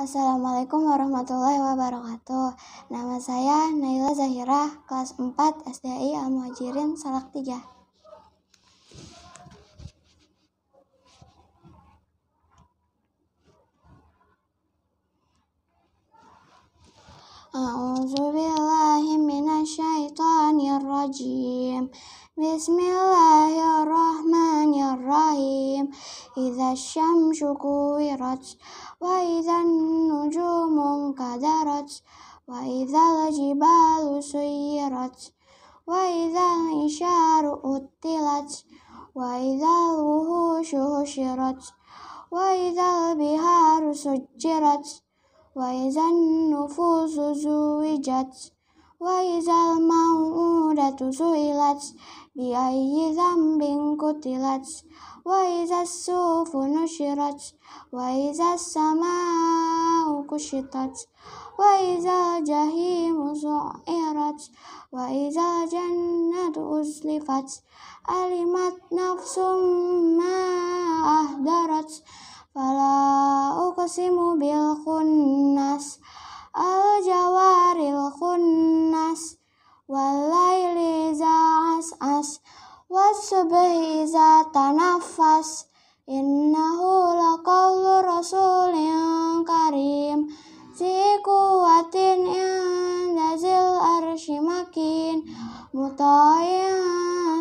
Assalamualaikum warahmatullahi wabarakatuh. Nama saya Naila Zahira, kelas 4 SDI Al Muhajirin Salak 3. A'udzu minasyaitonirrajim. rajim. بسم الله الرحمن الرحيم إذا الشمس كورت وإذا النجوم انكدرت وإذا الجبال سيرت وإذا العشار أطلت وإذا الوحوش هشرت وإذا البهار سجرت وإذا النفوس زوجت وإذا الموءود tu suilat bi ayyi dhanbin kutilat wa idza sufunu shirat wa idza samaa'u kushitat wa idza jahimu su'irat wa idza jannatu uslifat alimat nafsum ma ahdarat fala uqsimu bil khunnas al jawaril khunnas wal subhi tanafas Innahu laqawlu yang karim si kuwatin yang zil arshi makin Muta'in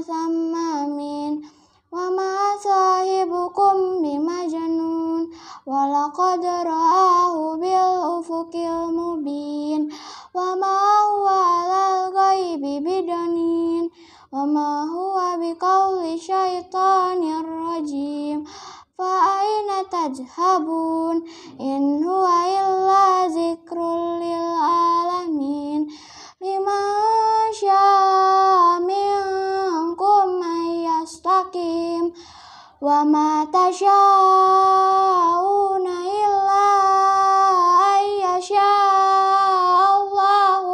sammamin Wa ma bima bimajnun Wa laqad ra'ahu bil ufukil mubin huwa biqawli syaitanir rajim Fa aina tajhabun In huwa alamin Lima syaminkum mayastakim Wa ma tasyauna illa ayya syaa Allahu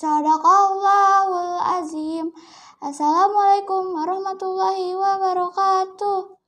Sadaqallahul azim. Assalamualaikum warahmatullahi wabarakatuh.